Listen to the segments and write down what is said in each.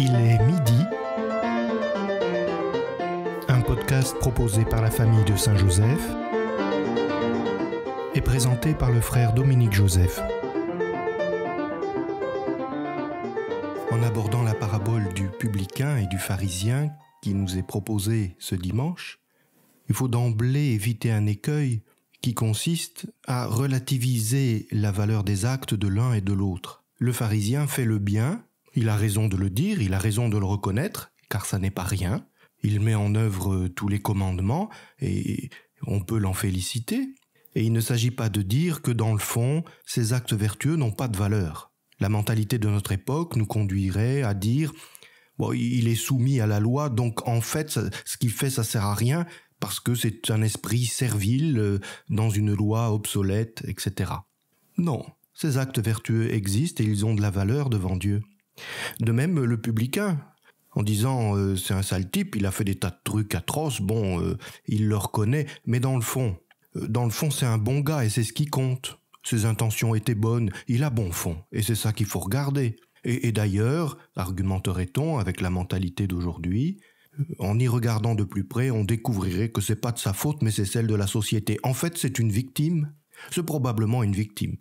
Il est midi. Un podcast proposé par la famille de Saint-Joseph et présenté par le frère Dominique Joseph. En abordant la parabole du publicain et du pharisien qui nous est proposée ce dimanche, il faut d'emblée éviter un écueil qui consiste à relativiser la valeur des actes de l'un et de l'autre. Le pharisien fait le bien il a raison de le dire, il a raison de le reconnaître, car ça n'est pas rien. Il met en œuvre euh, tous les commandements, et on peut l'en féliciter. Et il ne s'agit pas de dire que dans le fond, ces actes vertueux n'ont pas de valeur. La mentalité de notre époque nous conduirait à dire bon, il est soumis à la loi, donc en fait, ce qu'il fait, ça sert à rien parce que c'est un esprit servile euh, dans une loi obsolète, etc. Non, ces actes vertueux existent et ils ont de la valeur devant Dieu. De même, le publicain, en disant euh, c'est un sale type, il a fait des tas de trucs atroces, bon, euh, il le reconnaît, mais dans le fond, euh, dans le fond, c'est un bon gars et c'est ce qui compte. Ses intentions étaient bonnes, il a bon fond, et c'est ça qu'il faut regarder. et d'ailleurs, argumenterait-on avec la mentalité d'aujourd'hui, en y regardant de plus près, on découvrirait que c'est pas de sa faute, mais c'est celle de la société. En fait, c'est une victime. C'est probablement une victime.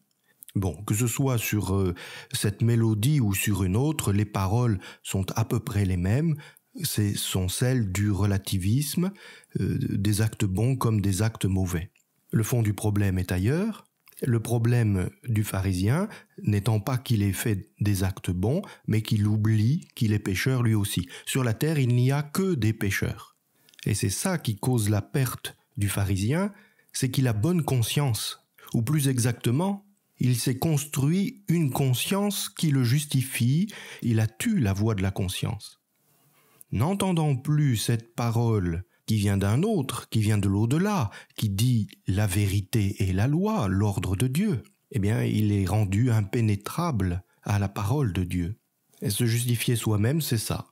Bon, que ce soit sur euh, cette mélodie ou sur une autre, les paroles sont à peu près les mêmes, ce sont celles du relativisme, euh, des actes bons comme des actes mauvais. Le fond du problème est ailleurs. Le problème du pharisien n'étant pas qu'il ait fait des actes bons, mais qu'il oublie qu'il est pécheur lui aussi. Sur la terre, il n'y a que des pécheurs. Et c'est ça qui cause la perte du pharisien, c'est qu'il a bonne conscience, ou plus exactement, il s'est construit une conscience qui le justifie, il a tué la voix de la conscience. N'entendant plus cette parole qui vient d'un autre, qui vient de l'au-delà, qui dit la vérité et la loi, l'ordre de Dieu, eh bien il est rendu impénétrable à la parole de Dieu. Et se justifier soi-même, c'est ça.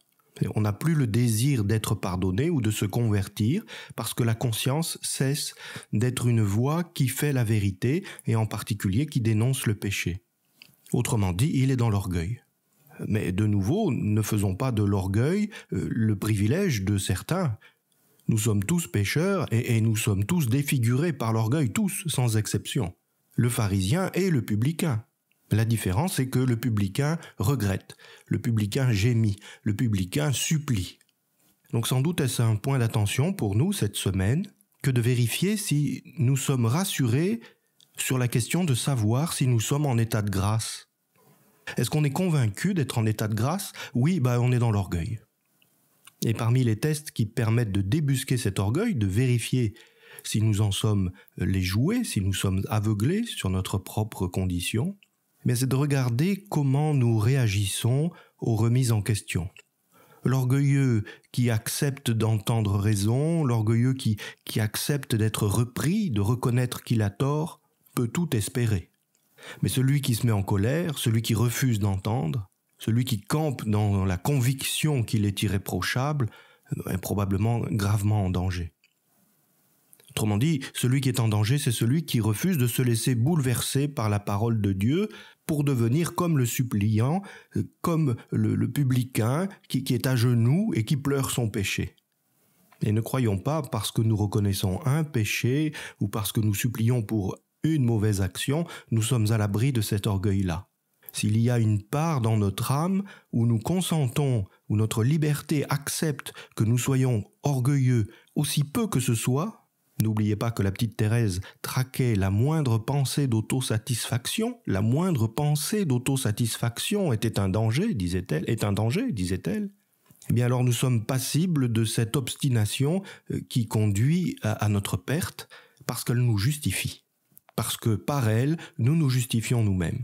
On n'a plus le désir d'être pardonné ou de se convertir parce que la conscience cesse d'être une voix qui fait la vérité et en particulier qui dénonce le péché. Autrement dit, il est dans l'orgueil. Mais de nouveau, ne faisons pas de l'orgueil euh, le privilège de certains. Nous sommes tous pécheurs et, nous sommes tous défigurés par l'orgueil, tous, sans exception. Le pharisien et le publicain. La différence, c'est que le publicain regrette, le publicain gémit, le publicain supplie. Donc sans doute est-ce un point d'attention pour nous cette semaine que de vérifier si nous sommes rassurés sur la question de savoir si nous sommes en état de grâce. Est-ce qu'on est convaincu d'être en état de grâce Oui, bah on est dans l'orgueil. Et parmi les tests qui permettent de débusquer cet orgueil, de vérifier si nous en sommes les jouets, si nous sommes aveuglés sur notre propre condition, mais c'est de regarder comment nous réagissons aux remises en question. L'orgueilleux qui accepte d'entendre raison, l'orgueilleux qui, qui accepte d'être repris, de reconnaître qu'il a tort, peut tout espérer. Mais celui qui se met en colère, celui qui refuse d'entendre, celui qui campe dans la conviction qu'il est irréprochable, est probablement gravement en danger. Autrement dit, celui qui est en danger, c'est celui qui refuse de se laisser bouleverser par la parole de Dieu pour devenir comme le suppliant, euh, comme le, publicain qui, qui est à genoux et qui pleure son péché. Et ne croyons pas parce que nous reconnaissons un péché ou parce que nous supplions pour une mauvaise action, nous sommes à l'abri de cet orgueil-là. S'il y a une part dans notre âme où nous consentons, où notre liberté accepte que nous soyons orgueilleux aussi peu que ce soit, N'oubliez pas que la petite Thérèse traquait la moindre pensée d'autosatisfaction. La moindre pensée d'autosatisfaction était un danger, disait-elle, est un danger, disait-elle. Eh bien alors nous sommes passibles de cette obstination euh, qui conduit à, notre perte parce qu'elle nous justifie. Parce que par elle, nous nous justifions nous-mêmes.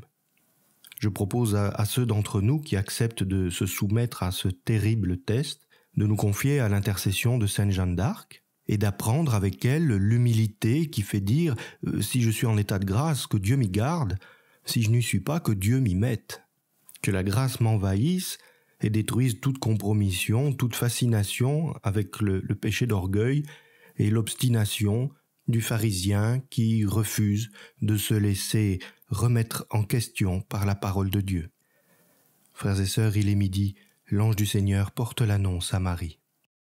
Je propose à ceux d'entre nous qui acceptent de se soumettre à ce terrible test de nous confier à l'intercession de Sainte Jeanne d'Arc, et d'apprendre avec elle l'humilité qui fait dire euh, si je suis en état de grâce, que Dieu m'y garde, si je n'y suis pas, que Dieu m'y mette, que la grâce m'envahisse et détruise toute compromission, toute fascination avec le, le péché d'orgueil et l'obstination du pharisien qui refuse de se laisser remettre en question par la parole de Dieu. Frères et sœurs, il est midi, l'ange du Seigneur porte l'annonce à Marie.